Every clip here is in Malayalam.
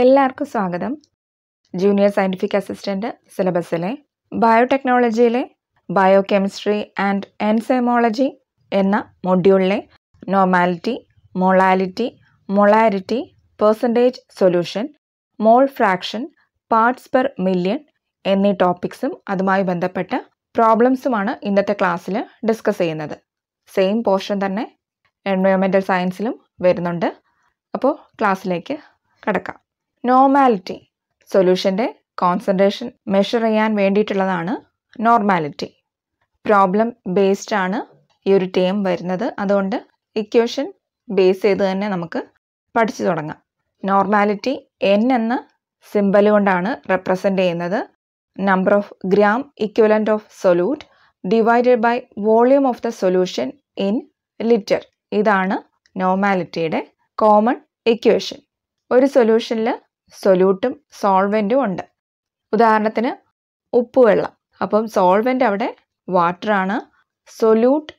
എല്ലാവർക്കും സ്വാഗതം ജൂനിയർ സയൻറ്റിഫിക് അസിസ്റ്റൻ്റ് സിലബസിലെ ബയോടെക്നോളജിയിലെ ബയോ കെമിസ്ട്രി ആൻഡ് എൻസൈമോളജി എന്ന മൊഡ്യൂളിലെ normality molality molarity percentage solution mole fraction parts per million എന്നീ ടോപ്പിക്സും അതുമായി ബന്ധപ്പെട്ട പ്രോബ്ലംസുമാണ് ഇന്നത്തെ ക്ലാസ്സിൽ ഡിസ്കസ് ചെയ്യുന്നത് സെയിം പോർഷൻ തന്നെ എൻവയോൺമെൻറ്റൽ സയൻസിലും വരുന്നുണ്ട് അപ്പോൾ ക്ലാസ്സിലേക്ക് കിടക്കാം നോർമാലിറ്റി സൊല്യൂഷൻ്റെ കോൺസെൻട്രേഷൻ മെഷർ ചെയ്യാൻ വേണ്ടിയിട്ടുള്ളതാണ് നോർമാലിറ്റി പ്രോബ്ലം ബേസ്ഡ് ആണ് ഈ ഒരു ടേം വരുന്നത് അതുകൊണ്ട് ഇക്വേഷൻ ബേസ് ചെയ്ത് തന്നെ നമുക്ക് പഠിച്ചു തുടങ്ങാം നോർമാലിറ്റി എൻ എന്ന സിമ്പൽ കൊണ്ടാണ് റെപ്രസെൻ്റ് ചെയ്യുന്നത് number of gram equivalent of solute divided by volume of the solution in litre ഇതാണ് നോർമാലിറ്റിയുടെ കോമൺ ഇക്വേഷൻ ഒരു സൊല്യൂഷനിൽ സൊല്യൂട്ടും സോൾവെൻറ്റും ഉണ്ട് ഉദാഹരണത്തിന് ഉപ്പുവെള്ളം അപ്പം സോൾവെൻ്റ് അവിടെ വാട്ടറാണ് സൊല്യൂട്ട്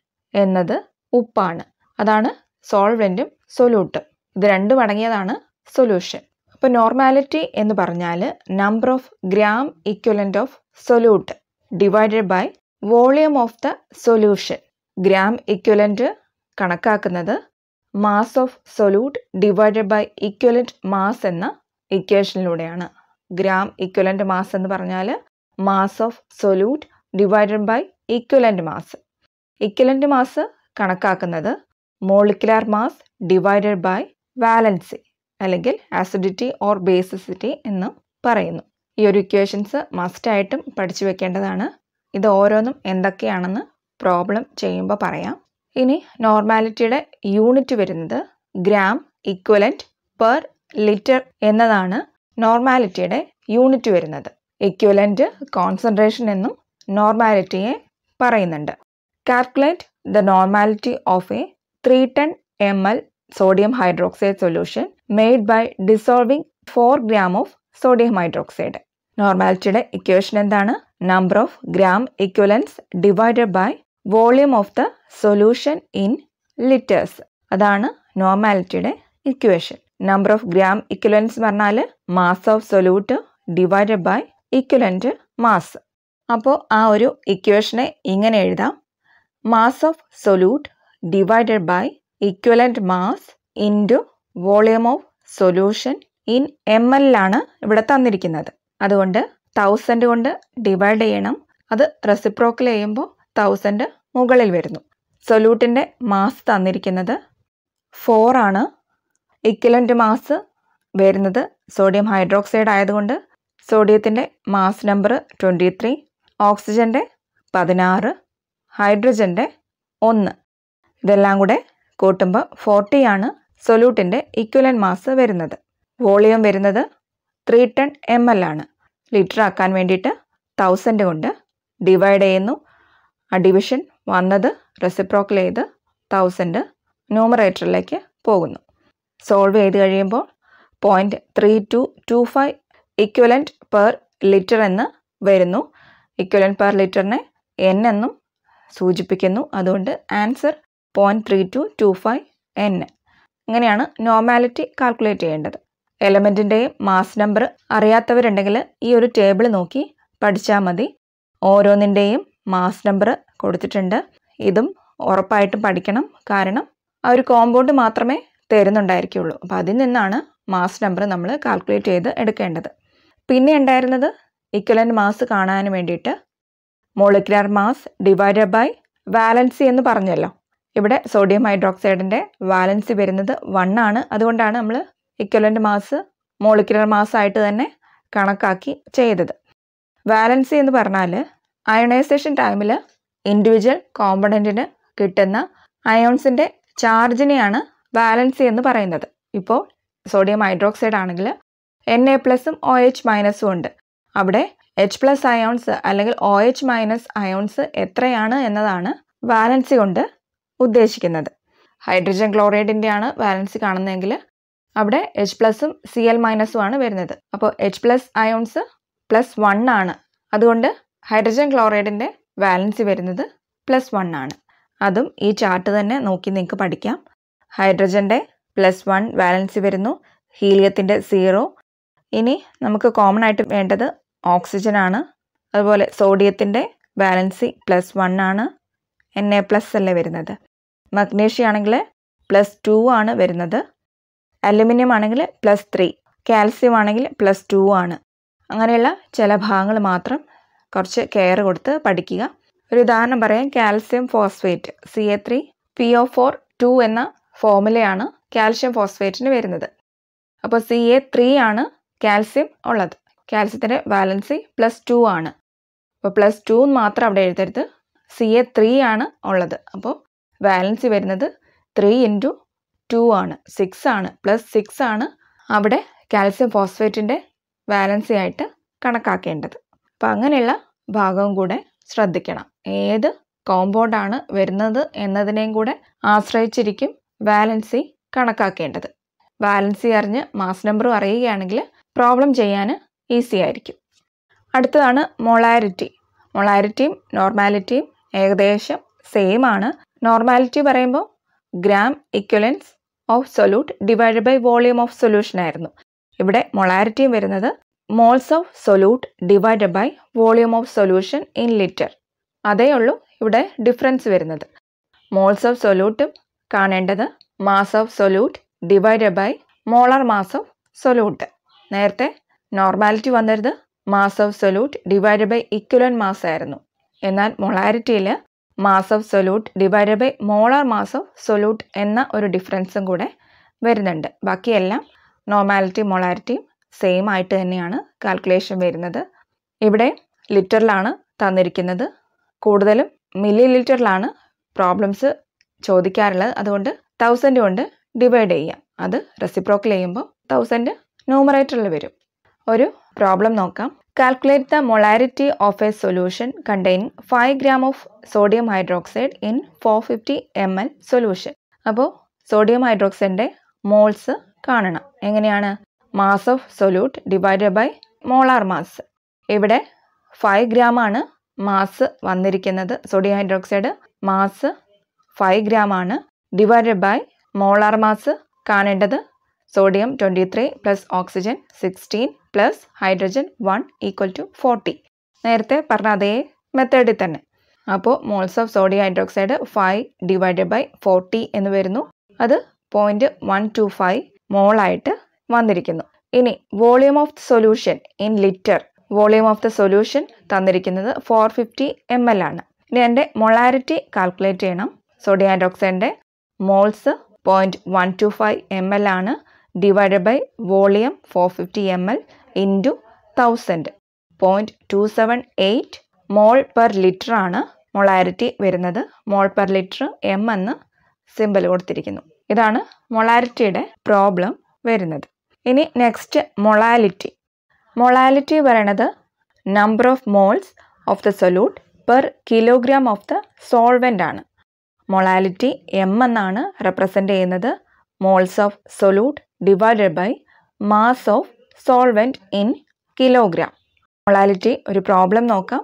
എന്നത് ഉപ്പാണ് അതാണ് സോൾവെൻറ്റും സൊല്യൂട്ടും ഇത് രണ്ടും അടങ്ങിയതാണ് സൊല്യൂഷൻ അപ്പോൾ നോർമാലിറ്റി എന്ന് പറഞ്ഞാൽ number of gram equivalent of solute divided by volume of the solution gram equivalent കണക്കാക്കുന്നത് mass of solute divided by equivalent mass എന്ന ഇക്വേഷനിലൂടെയാണ് ഗ്രാം ഇക്വലൻ്റ് മാസ് എന്ന് പറഞ്ഞാൽ mass of solute divided by equivalent mass equivalent mass കണക്കാക്കുന്നത് molecular mass divided by valency അല്ലെങ്കിൽ ആസിഡിറ്റി ഓർ ബേസിസിറ്റി എന്ന് പറയുന്നു ഈ ഒരു ഇക്വേഷൻസ് മസ്റ്റായിട്ടും പഠിച്ചു വെക്കേണ്ടതാണ് ഇത് ഓരോന്നും എന്തൊക്കെയാണെന്ന് പ്രോബ്ലം ചെയ്യുമ്പോൾ പറയാം ഇനി നോർമാലിറ്റിയുടെ യൂണിറ്റ് വരുന്നത് ഗ്രാം ഇക്വലൻറ്റ് പെർ ലിറ്റർ എന്നതാണ് നോർമാലിറ്റിയുടെ യൂണിറ്റ് വരുന്നത് എക്വലൻ്റ് കോൺസെൻട്രേഷൻ എന്നും നോർമാലിറ്റിയെ പറയുന്നുണ്ട് calculate the normality of a three ten M L sodium hydroxide solution made by dissolving four gram of sodium hydroxide നോർമാലിറ്റിയുടെ ഇക്വേഷൻ എന്താണ് number of gram equivalents divided by volume of the solution in litres അതാണ് നോർമാലിറ്റിയുടെ equation number of gram equivalents പറഞ്ഞാൽ mass of solute divided by equivalent mass അപ്പോൾ ആ ഒരു ഇക്വേഷനെ ഇങ്ങനെ എഴുതാം mass of solute divided by equivalent mass into volume of solution in M എല്ലാണ് ഇവിടെ തന്നിരിക്കുന്നത് അതുകൊണ്ട് തൗസൻഡ് കൊണ്ട് ഡിവൈഡ് ചെയ്യണം അത് റെസിപ്രോക്കൽ ചെയ്യുമ്പോൾ തൗസൻഡ് മുകളിൽ വരുന്നു സൊല്യൂട്ടിൻ്റെ മാസ് തന്നിരിക്കുന്നത് ഫോർ ആണ് ഇക്വലൻ്റ് മാസ് വരുന്നത് സോഡിയം ഹൈഡ്രോക്സൈഡ് ആയതുകൊണ്ട് സോഡിയത്തിൻ്റെ മാസ് നമ്പർ ട്വൻറ്റി ത്രീ ഓക്സിജൻ്റെ പതിനാറ് ഹൈഡ്രജൻ്റെ ഒന്ന് ഇതെല്ലാം കൂടെ കൂട്ടുമ്പോൾ ഫോർട്ടിയാണ് സൊല്യൂട്ടിൻ്റെ ഇക്വലൻ മാസ് വരുന്നത് വോളിയം വരുന്നത് ത്രീ ടെൻ എം എൽ ആണ് ലിറ്റർ ആക്കാൻ വേണ്ടിയിട്ട് തൗസൻഡ് കൊണ്ട് ഡിവൈഡ് ചെയ്യുന്നു ആ ഡിവിഷൻ വന്നത് റെസിപ്രോക്കൽ ചെയ്ത് തൗസൻഡ് ന്യൂമറേറ്ററിലേക്ക് പോകുന്നു സോൾവ് ചെയ്ത് കഴിയുമ്പോൾ point three two two five equivalent per litre എന്ന് വരുന്നു ഇക്വലൻറ്റ് പെർ ലിറ്ററിനെ എൻ എന്നും സൂചിപ്പിക്കുന്നു അതുകൊണ്ട് answer point three two two five N ഇങ്ങനെയാണ് നോമാലിറ്റി കാൽക്കുലേറ്റ് ചെയ്യേണ്ടത് എലമെൻറ്റിൻ്റെയും മാസ് നമ്പർ അറിയാത്തവരുണ്ടെങ്കിൽ ഈ ഒരു ടേബിൾ നോക്കി പഠിച്ചാൽ മതി ഓരോന്നിൻ്റെയും മാസ് നമ്പർ കൊടുത്തിട്ടുണ്ട് ഇതും ഉറപ്പായിട്ടും പഠിക്കണം കാരണം ആ ഒരു കോമ്പൗണ്ട് മാത്രമേ തരുന്നുണ്ടായിരിക്കുള്ളൂ അപ്പോൾ അതിൽ നിന്നാണ് മാസ് നമ്പർ നമ്മൾ കാൽക്കുലേറ്റ് ചെയ്ത് എടുക്കേണ്ടത് പിന്നെ ഉണ്ടായിരുന്നത് ഇക്വലൻ്റ് മാസ് കാണാൻ വേണ്ടിയിട്ട് molecular mass divided by valency എന്ന് പറഞ്ഞല്ലോ ഇവിടെ സോഡിയം ഹൈഡ്രോക്സൈഡിൻ്റെ വാലൻസി വരുന്നത് വൺ ആണ് അതുകൊണ്ടാണ് നമ്മൾ ഇക്വലൻ്റ് മാസ് മോളിക്കുലർ മാസ് ആയിട്ട് തന്നെ കണക്കാക്കി ചെയ്തത് വാലൻസി എന്ന് പറഞ്ഞാൽ അയണൈസേഷൻ ടൈമിൽ ഇൻഡിവിജ്വൽ കോമ്പണൻറ്റിന് കിട്ടുന്ന അയോൺസിൻ്റെ ചാർജിനെയാണ് വാലൻസി എന്ന് പറയുന്നത് ഇപ്പോൾ സോഡിയം ഹൈഡ്രോക്സൈഡ് ആണെങ്കിൽ എൻ എ പ്ലസും ഒ എച്ച് മൈനസും ഉണ്ട് അവിടെ എച്ച് പ്ലസ് അയോൺസ് അല്ലെങ്കിൽ ഒ എച്ച് മൈനസ് അയോൺസ് എത്രയാണ് എന്നതാണ് വാലൻസി കൊണ്ട് ഉദ്ദേശിക്കുന്നത് ഹൈഡ്രജൻ ക്ലോറൈഡിൻ്റെ ആണ് വാലൻസി കാണുന്നതെങ്കിൽ അവിടെ എച്ച് പ്ലസും സി എൽ മൈനസും ആണ് വരുന്നത് അപ്പോൾ H plus ions plus one ആണ് അതുകൊണ്ട് ഹൈഡ്രജൻ ക്ലോറൈഡിൻ്റെ വാലൻസി വരുന്നത് പ്ലസ് വൺ ആണ് അതും ഈ ചാർട്ട് തന്നെ നോക്കി നിങ്ങൾക്ക് പഠിക്കാം ഹൈഡ്രജൻ്റെ പ്ലസ് വൺ വാലൻസി വരുന്നു ഹീലിയത്തിൻ്റെ സീറോ ഇനി നമുക്ക് കോമൺ ആയിട്ട് വേണ്ടത് ഓക്സിജൻ ആണ് അതുപോലെ സോഡിയത്തിൻ്റെ വാലൻസി പ്ലസ് വൺ ആണ് എൻ എ പ്ലസ് അല്ലേ വരുന്നത് മഗ്നീഷ്യം ആണെങ്കിൽ പ്ലസ് ടു ആണ് വരുന്നത് അലുമിനിയം ആണെങ്കിൽ പ്ലസ് ത്രീ കാൽസ്യം ആണെങ്കിൽ പ്ലസ് ടു ആണ് അങ്ങനെയുള്ള ചില ഭാഗങ്ങൾ മാത്രം കുറച്ച് കെയർ കൊടുത്ത് പഠിക്കുക ഒരു ഉദാഹരണം പറയാം calcium phosphate C A three P O four two എന്ന ഫോമുലയാണ് കാൽഷ്യം ഫോസ്ഫേറ്റിന് വരുന്നത് അപ്പോൾ സി എ ത്രീ ആണ് കാൽസ്യം ഉള്ളത് കാൽസ്യത്തിൻ്റെ വാലൻസി പ്ലസ് ടു ആണ് അപ്പോൾ പ്ലസ് ടു മാത്രം അവിടെ എഴുതരുത് സി എ ത്രീ ആണ് ഉള്ളത് അപ്പോൾ വാലൻസി വരുന്നത് ത്രീ ഇൻറ്റു ടു ആണ് സിക്സ് ആണ് പ്ലസ് സിക്സ് ആണ് അവിടെ കാൽസ്യം ഫോസ്ഫേറ്റിൻ്റെ വാലൻസി ആയിട്ട് കണക്കാക്കേണ്ടത് അപ്പോൾ അങ്ങനെയുള്ള ഭാഗവും കൂടെ ശ്രദ്ധിക്കണം ഏത് കോമ്പൗണ്ടാണ് വരുന്നത് എന്നതിനെയും കൂടെ ആശ്രയിച്ചിരിക്കും വാലൻസി കണക്കാക്കേണ്ടത് വാലൻസി അറിഞ്ഞ് മാസ് നമ്പറും അറിയുകയാണെങ്കിൽ പ്രോബ്ലം ചെയ്യാൻ ഈസി ആയിരിക്കും അടുത്തതാണ് മൊളാരിറ്റി മൊളാരിറ്റിയും നോർമാലിറ്റിയും ഏകദേശം സെയിം ആണ് നോർമാലിറ്റി പറയുമ്പോൾ gram equivalents of solute divide by volume of solution ആയിരുന്നു ഇവിടെ മൊളാരിറ്റിയും വരുന്നത് moles of solute divide by volume of solution in litre അതേ ഉള്ളൂ ഇവിടെ ഡിഫറൻസ് വരുന്നത് മോൾസ് ഓഫ് സൊല്യൂട്ടും കാണേണ്ടത് mass of solute divided by molar mass of solute നേരത്തെ നോർമാലിറ്റി വന്നിരുത് mass of solute divided by equivalent mass ആയിരുന്നു എന്നാൽ മൊളാരിറ്റിയിൽ mass of solute divided by molar mass of solute എന്ന ഒരു ഡിഫറൻസും കൂടെ വരുന്നുണ്ട് ബാക്കിയെല്ലാം നോർമാലിറ്റി മൊളാരിറ്റിയും സെയിം ആയിട്ട് തന്നെയാണ് കാൽക്കുലേഷൻ വരുന്നത് ഇവിടെ ലിറ്ററിലാണ് തന്നിരിക്കുന്നത് കൂടുതലും മില്ലി ലിറ്ററിലാണ് പ്രോബ്ലംസ് ചോദിക്കാറുള്ളത് അതുകൊണ്ട് തൗസൻഡ് കൊണ്ട് ഡിവൈഡ് ചെയ്യാം അത് റെസിപ്രോക്കൽ ചെയ്യുമ്പോൾ തൗസൻഡ് ന്യൂമറേറ്ററിൽ വരും ഒരു പ്രോബ്ലം നോക്കാം calculate the molarity of a solution containing five gram of sodium hydroxide in four fifty M L solution അപ്പോൾ സോഡിയം ഹൈഡ്രോക്സൈഡിൻ്റെ മോൾസ് കാണണം എങ്ങനെയാണ് mass of solute divided by molar mass ഇവിടെ ഫൈവ് ഗ്രാമാണ് മാസ് വന്നിരിക്കുന്നത് sodium hydroxide mass five gram ആണ് ഡിവൈഡഡ് ബൈ മോളാർ മാസ് കാണേണ്ടത് sodium twenty three plus oxygen sixteen plus hydrogen one equal to forty നേരത്തെ പറഞ്ഞ അതേ മെത്തേഡിൽ തന്നെ അപ്പോൾ moles of sodium hydroxide five divided by forty എന്ന് വരുന്നു അത് പോയിൻറ്റ് വൺ ടു ഫൈവ് മോളായിട്ട് വന്നിരിക്കുന്നു ഇനി volume of solution in litre volume of the solution തന്നിരിക്കുന്നത് ഫോർ ഫിഫ്റ്റി എം എൽ ആണ് ഇനി എൻ്റെ മൊളാരിറ്റി കാൽക്കുലേറ്റ് ചെയ്യണം സോഡിയം ഹൈഡ്രോക്സൈഡിൻ്റെ moles point one two five M L ആണ് divide by volume four fifty M L into thousand point two seven eight mole per litre ആണ് മൊളാരിറ്റി വരുന്നത് മോൾ പെർ ലിറ്റർ എം എന്ന് സിമ്പിൾ കൊടുത്തിരിക്കുന്നു ഇതാണ് മൊളാരിറ്റിയുടെ പ്രോബ്ലം വരുന്നത് ഇനി നെക്സ്റ്റ് മൊളാലിറ്റി മൊളാലിറ്റി പറയണത് number of moles of the solute per kilogram of the solvent ആണ് മൊളാലിറ്റി എം എന്നാണ് റെപ്രസെൻ്റ് ചെയ്യുന്നത് moles of solute divided by mass of solvent in kilogram molality ഒരു പ്രോബ്ലം നോക്കാം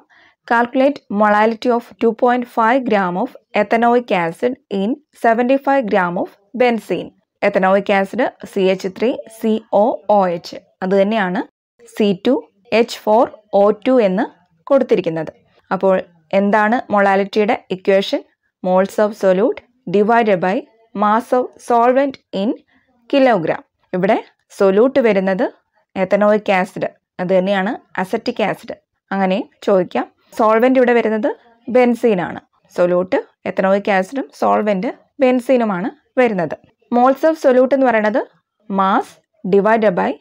calculate molality of two point five gram of ethanoic acid in seventy five gram of benzene ethanoic acid C H three C O O H അതുതന്നെയാണ് C two H four O two എന്ന് കൊടുത്തിരിക്കുന്നത് അപ്പോൾ എന്താണ് മൊളാലിറ്റിയുടെ equation moles of solute divided by mass of solvent in kilogram ഇവിടെ സൊല്യൂട്ട് വരുന്നത് എത്തനോയിക് ആസിഡ് അത് തന്നെയാണ് അസറ്റിക് ആസിഡ് അങ്ങനെ ചോദിക്കാം സോൾവെൻ്റ് ഇവിടെ വരുന്നത് ബെൻസീനാണ് സൊല്യൂട്ട് എത്തനോയിക് ആസിഡും സോൾവെൻ്റ് ബെൻസീനുമാണ് വരുന്നത് മോൾസ് ഓഫ് സൊല്യൂട്ട് എന്ന് പറയുന്നത് mass divided by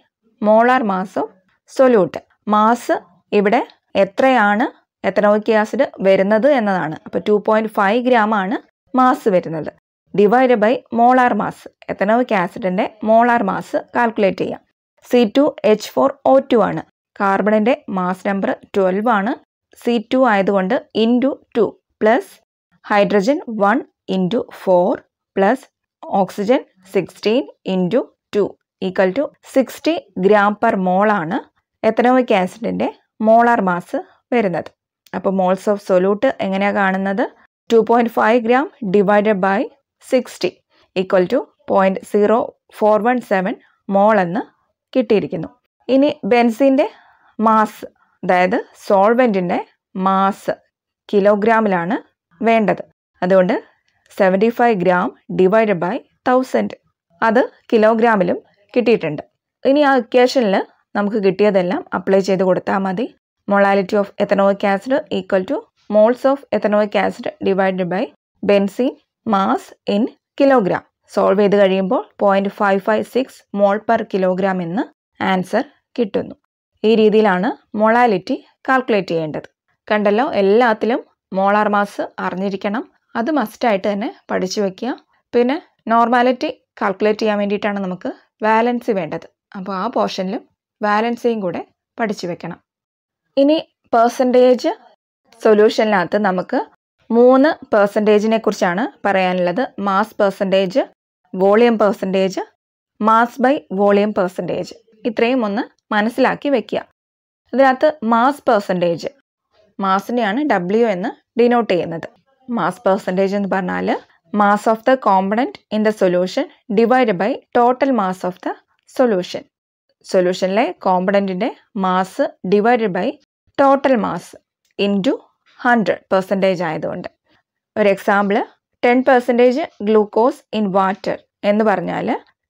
molar mass of solute mass ഇവിടെ എത്രയാണ് എത്തനോയിക് ആസിഡ് വരുന്നത് എന്നതാണ് അപ്പോൾ ടു പോയിൻറ്റ് ഫൈവ് ഗ്രാം ആണ് മാസ് വരുന്നത് divide by molar mass ethanoic ആസിഡിൻ്റെ മോളാർ മാസ് കാൽക്കുലേറ്റ് ചെയ്യാം C two H four O two ആണ് കാർബണിൻ്റെ മാസ് നമ്പർ ട്വൽവ് ആണ് സി ടു ആയതുകൊണ്ട് into two plus hydrogen one into four plus oxygen sixteen into two equal to sixty gram per മോളാണ് എത്തനോയിക് ആസിഡിൻ്റെ മോളാർ മാസ് വരുന്നത് അപ്പോൾ മോൾസ് ഓഫ് സൊല്യൂട്ട് എങ്ങനെയാണ് കാണുന്നത് two point five gram divided by sixty equal to point zero four one seven mole എന്ന് കിട്ടിയിരിക്കുന്നു ഇനി ബെൻസിൻ്റെ മാസ് അതായത് സോൾവെൻറ്റിൻ്റെ മാസ് കിലോഗ്രാമിലാണ് വേണ്ടത് അതുകൊണ്ട് seventy five gram divided by thousand അത് കിലോഗ്രാമിലും കിട്ടിയിട്ടുണ്ട് ഇനി ആ ഇക്വേഷനിൽ നമുക്ക് കിട്ടിയതെല്ലാം അപ്ലൈ ചെയ്ത് കൊടുത്താൽ മതി molality of ethanoic acid equal to moles of ethanoic acid divided by benzene mass in kilogram solve ചെയ്ത് കഴിയുമ്പോൾ point five five six mole per kilogram എന്ന് ആൻസർ കിട്ടുന്നു ഈ രീതിയിലാണ് മൊളാലിറ്റി കാൽക്കുലേറ്റ് ചെയ്യേണ്ടത് കണ്ടല്ലോ എല്ലാത്തിലും മോളാർ മാസ് അറിഞ്ഞിരിക്കണം അത് മസ്റ്റായിട്ട് തന്നെ പഠിച്ചു വെക്കുക പിന്നെ നോർമാലിറ്റി കാൽക്കുലേറ്റ് ചെയ്യാൻ വേണ്ടിയിട്ടാണ് നമുക്ക് വാലൻസി വേണ്ടത് അപ്പോൾ ആ പോർഷനിലും വാലൻസിയും കൂടെ പഠിച്ചു വെക്കണം ഇനി പേഴ്സൻറ്റേജ് സൊല്യൂഷനിനകത്ത് നമുക്ക് മൂന്ന് പേഴ്സൻറ്റേജിനെ കുറിച്ചാണ് പറയാനുള്ളത് mass percentage volume percentage mass by volume percentage ഇത്രയും ഒന്ന് മനസ്സിലാക്കി വെക്കുക ഇതിനകത്ത് മാസ് പേഴ്സൻറ്റേജ് മാസിനെയാണ് ഡബ്ല്യു എന്ന് ഡിനോട്ട് ചെയ്യുന്നത് മാസ് പേഴ്സൻറ്റേജ് എന്ന് പറഞ്ഞാൽ mass of the component in the solution divide by total mass of the solution സൊല്യൂഷനിലെ കോമ്പണൻറ്റിൻ്റെ mass divide by total mass to hundred percentage ആയതുകൊണ്ട് ഒരു example ten percentage glucose in water എന്ന് പറഞ്ഞാൽ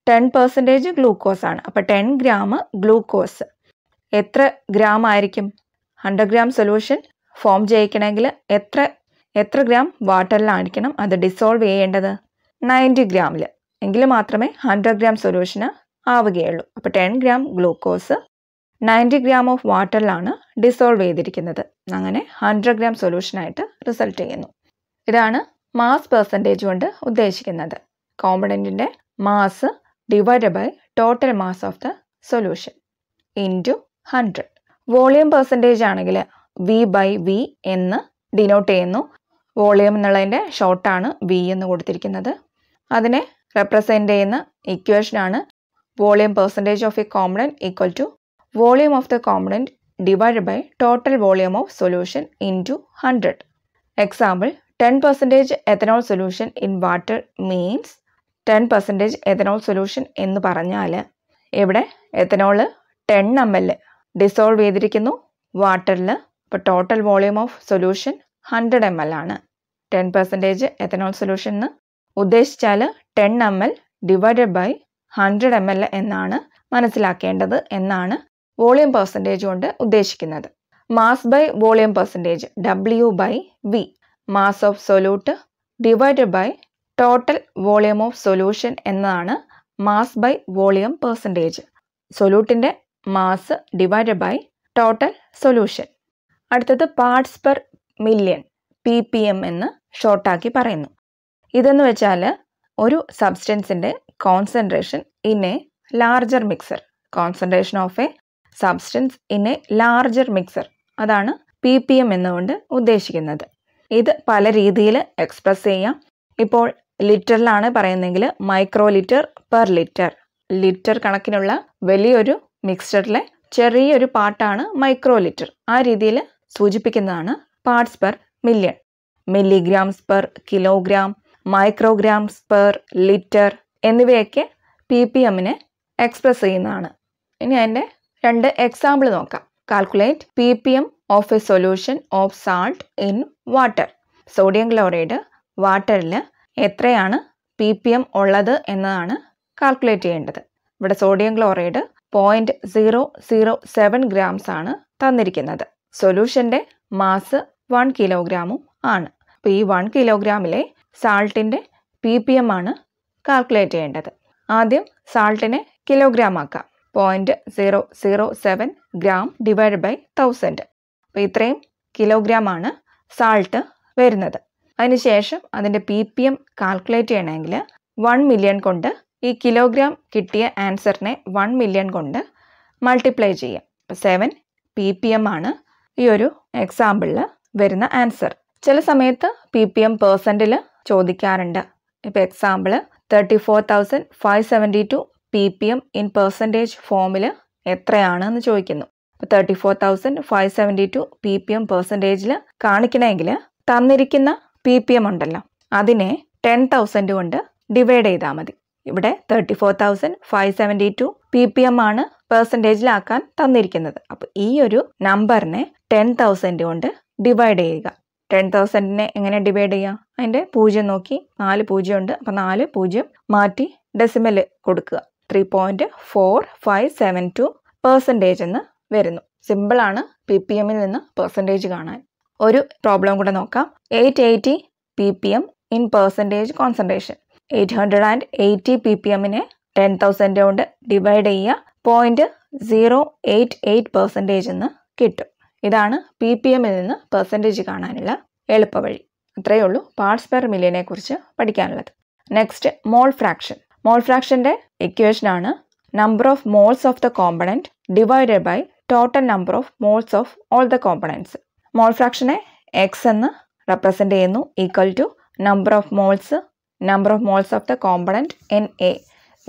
ടെൻ പെർസെൻറ്റേജ് ഗ്ലൂക്കോസ് ആണ് അപ്പോൾ ടെൻ ഗ്രാം ഗ്ലൂക്കോസ് എത്ര ഗ്രാം ആയിരിക്കും ഹൺഡ്രഡ് ഗ്രാം സൊല്യൂഷൻ ഫോം ചെയ്യിക്കണമെങ്കിൽ എത്ര എത്ര ഗ്രാം വാട്ടറിലായിരിക്കണം അത് ഡിസോൾവ് ചെയ്യേണ്ടത് നയൻറ്റി ഗ്രാമിൽ എങ്കിൽ മാത്രമേ ഹൺഡ്രഡ് ഗ്രാം സൊല്യൂഷന് ആവുകയുള്ളൂ അപ്പോൾ ten gram glucose ninety gram of വാട്ടറിലാണ് ഡിസോൾവ് ചെയ്തിരിക്കുന്നത് അങ്ങനെ ഹൺഡ്രഡ് ഗ്രാം സൊല്യൂഷനായിട്ട് റിസൾട്ട് ചെയ്യുന്നു ഇതാണ് മാസ് പെർസെൻറ്റേജ് കൊണ്ട് ഉദ്ദേശിക്കുന്നത് കോമ്പണൻറ്റിൻ്റെ mass divide by total mass of the solution to hundred volume percentage ആണെങ്കിൽ വി ബൈ വി എന്ന് ഡിനോട്ട് ചെയ്യുന്നു വോളിയം എന്നുള്ളതിൻ്റെ ഷോർട്ടാണ് വി എന്ന് കൊടുത്തിരിക്കുന്നത് അതിനെ റെപ്രസെൻ്റ് ചെയ്യുന്ന ഇക്വേഷനാണ് volume percentage of a component equal to volume of the component divide by total volume of solution into hundred example ten percentage ethanol solution in water means ten percentage ethanol solution എന്ന് പറഞ്ഞാൽ ഇവിടെ ethanol ten M L dissolve ചെയ്തിരിക്കുന്നു വാട്ടറിൽ അപ്പോൾ total volume of solution hundred M L ആണ് ടെൻ പെർസെൻറ്റേജ് എഥനോൾ സൊല്യൂഷൻ എന്ന് ഉദ്ദേശിച്ചാൽ ten M L divided by hundred M L എന്നാണ് മനസ്സിലാക്കേണ്ടത് എന്നാണ് വോളിയം പെർസെൻറ്റേജ് കൊണ്ട് ഉദ്ദേശിക്കുന്നത് mass by volume percentage W by V mass of solute divided by total volume of solution എന്നതാണ് മാസ് ബൈ വോളിയം പെർസെൻറ്റേജ് സൊല്യൂട്ടിൻ്റെ mass divided by total solution അടുത്തത് parts per million P P M എന്ന് ഷോർട്ടാക്കി പറയുന്നു ഇതെന്ന് വെച്ചാൽ ഒരു സബ്സ്റ്റൻസിൻ്റെ concentration in a larger mixture concentration of a substance in a larger mixture അതാണ് പി പി എം എന്നുകൊണ്ട് ഉദ്ദേശിക്കുന്നത് ഇത് പല രീതിയിൽ എക്സ്പ്രസ് ചെയ്യാം ഇപ്പോൾ ലിറ്ററിലാണ് പറയുന്നതെങ്കിൽ microlitre per litre litre കണക്കിനുള്ള വലിയൊരു മിക്സ്ചറിലെ ചെറിയൊരു പാർട്ടാണ് മൈക്രോ ലിറ്റർ ആ രീതിയിൽ സൂചിപ്പിക്കുന്നതാണ് parts per million milligrams per kilogram micrograms per litre എന്നിവയൊക്കെ പി പി എമ്മിനെ എക്സ്പ്രസ് ചെയ്യുന്നതാണ് ഇനി അതിൻ്റെ രണ്ട് എക്സാമ്പിൾ നോക്കാം calculate P P M of a solution of salt in water sodium chloride വാട്ടറിൽ എത്രയാണ് പി പി എം ഉള്ളത് എന്നതാണ് കാൽക്കുലേറ്റ് ചെയ്യേണ്ടത് ഇവിടെ sodium chloride point zero zero seven grams ആണ് തന്നിരിക്കുന്നത് സൊല്യൂഷന്റെ മാസ് വൺ കിലോഗ്രാമും ആണ് അപ്പോൾ ഈ വൺ കിലോഗ്രാമിലെ സാൾട്ടിൻ്റെ പി പി എം ആണ് കാൽക്കുലേറ്റ് ചെയ്യേണ്ടത് ആദ്യം സാൾട്ടിനെ കിലോഗ്രാം ആക്കാം point zero zero seven gram divide by thousand അപ്പോൾ ഇത്രയും കിലോഗ്രാമാണ് സാൾട്ട് വരുന്നത് അതിനുശേഷം അതിൻ്റെ പി പി എം കാൽക്കുലേറ്റ് ചെയ്യണമെങ്കിൽ വൺ മില്യൺ കൊണ്ട് ഈ കിലോഗ്രാം കിട്ടിയ ആൻസറിനെ വൺ മില്യൺ കൊണ്ട് മൾട്ടിപ്ലൈ ചെയ്യാം അപ്പോൾ സെവൻ പി പി എം ആണ് ഈ ഒരു എക്സാമ്പിളിൽ വരുന്ന ആൻസർ ചില സമയത്ത് പി പി എം പേഴ്സൻറ്റിൽ ചോദിക്കാറുണ്ട് ഇപ്പോൾ example thirty four thousand five seventy two P P M in percentage ഫോമിൽ എത്രയാണെന്ന് ചോദിക്കുന്നു അപ്പോൾ thirty four thousand five seventy two P P M പെർസെൻറ്റേജിൽ കാണിക്കണമെങ്കിൽ തന്നിരിക്കുന്ന പി പി എം ഉണ്ടല്ലോ അതിനെ ടെൻ തൗസൻഡ് കൊണ്ട് ഡിവൈഡ് ചെയ്താൽ മതി ഇവിടെ thirty four thousand five seventy two P P M ആണ് പെർസെൻറ്റേജിലാക്കാൻ തന്നിരിക്കുന്നത് അപ്പോൾ ഈ ഒരു നമ്പറിനെ ടെൻ തൗസൻഡ് കൊണ്ട് ഡിവൈഡ് ചെയ്യുക ടെൻ തൗസൻഡിനെ എങ്ങനെ ഡിവൈഡ് ചെയ്യുക അതിൻ്റെ പൂജ്യം നോക്കി നാല് പൂജ്യം ഉണ്ട് അപ്പോൾ നാല് പൂജ്യം മാറ്റി ഡെസിമൽ കൊടുക്കുക three point four five seven two percentage എന്ന് വരുന്നു സിമ്പിളാണ് പി പി എമ്മിൽ നിന്ന് പെർസെൻറ്റേജ് കാണാൻ ഒരു പ്രോബ്ലം കൂടെ നോക്കാം eight eighty P P M in percentage concentration eight hundred and eighty P P എമ്മിനെ ടെൻ തൗസൻഡ് കൊണ്ട് ഡിവൈഡ് ചെയ്യുക point zero eight eight percentage എന്ന് കിട്ടും ഇതാണ് പി പി എമ്മിൽ നിന്ന് പെർസെൻറ്റേജ് കാണാനുള്ള എളുപ്പവഴി അത്രയേ ഉള്ളൂ പാർട്സ് പെർ മില്യനെ കുറിച്ച് പഠിക്കാനുള്ളത് നെക്സ്റ്റ് മോൾ ഫ്രാക്ഷൻ മോൾ ഫ്രാക്ഷൻ്റെ ആണ് number of moles of the component divided by total number of moles of all the components mole ഫ്രാക്ഷനെ എക്സ് എന്ന് റെപ്രസെൻ്റ് ചെയ്യുന്നു equal to number of moles number of moles of the component N A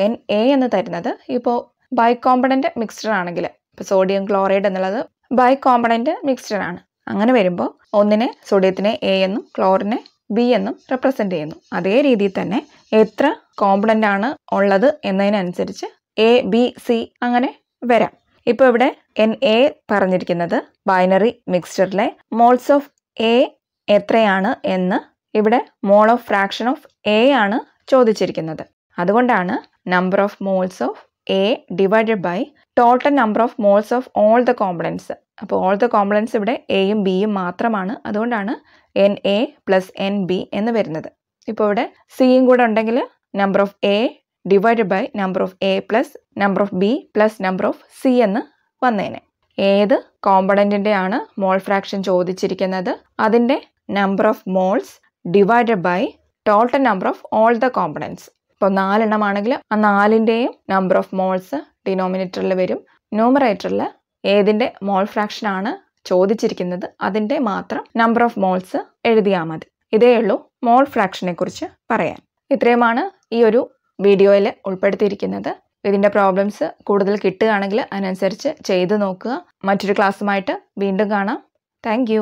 N A എന്ന് തരുന്നത് ഇപ്പോൾ ബൈ കോമ്പണൻറ്റ് മിക്സ്ചർ ആണെങ്കിൽ ഇപ്പോൾ സോഡിയം ക്ലോറൈഡ് എന്നുള്ളത് ബൈ കോമ്പണൻറ്റ് മിക്സ്ചർ ആണ് അങ്ങനെ വരുമ്പോൾ ഒന്നിനെ സോഡിയത്തിനെ എ എന്നും ക്ലോറിനെ ബി എന്നും റെപ്രസെൻ്റ് ചെയ്യുന്നു അതേ രീതിയിൽ തന്നെ എത്ര കോമ്പണൻ്റ് ആണ് ഉള്ളത് എന്നതിനനുസരിച്ച് എ ബി സി അങ്ങനെ വരാം ഇപ്പോൾ ഇവിടെ എൻ എ പറഞ്ഞിരിക്കുന്നത് ബൈനറി മിക്സ്ചറിലെ മോൾസ് ഓഫ് എ എത്രയാണ് എന്ന് ഇവിടെ mole of fraction of A ആണ് ചോദിച്ചിരിക്കുന്നത് അതുകൊണ്ടാണ് number of moles of A divided by total number of moles of all the components അപ്പോൾ ഓൾ ദ കോമ്പണൻസ് ഇവിടെ എയും ബിയും മാത്രമാണ് അതുകൊണ്ടാണ് N A plus N B എന്ന് വരുന്നത് ഇപ്പോൾ ഇവിടെ സിയും കൂടെ ഉണ്ടെങ്കിൽ number of A divide by number of A plus number of B plus number of C എന്ന് വന്നേനെ ഏത് കോമ്പണൻറ്റിൻ്റെ ആണ് മോൾ ഫ്രാക്ഷൻ ചോദിച്ചിരിക്കുന്നത് അതിൻ്റെ number of moles divide by total number of all the components ഇപ്പോൾ നാലെണ്ണം ആണെങ്കിൽ ആ നാലിൻ്റെയും നമ്പർ ഓഫ് മോൾസ് ഡിനോമിനേറ്ററിൽ വരും ന്യൂമറേറ്ററിൽ ഏതിൻ്റെ മോൾ ഫ്രാക്ഷൻ ആണ് ചോദിച്ചിരിക്കുന്നത് അതിൻ്റെ മാത്രം നമ്പർ ഓഫ് മോൾസ് എഴുതിയാൽ മതി ഇതേ മോൾ ഫ്രാക്ഷനെ കുറിച്ച് പറയാൻ ഇത്രയുമാണ് ഈ ഒരു വീഡിയോയിൽ ഉൾപ്പെടുത്തിയിരിക്കുന്നത് ഇതിൻ്റെ പ്രോബ്ലംസ് കൂടുതൽ കിട്ടുകയാണെങ്കിൽ അതിനനുസരിച്ച് ചെയ്തു നോക്കുക മറ്റൊരു ക്ലാസ്സുമായിട്ട് വീണ്ടും കാണാം താങ്ക്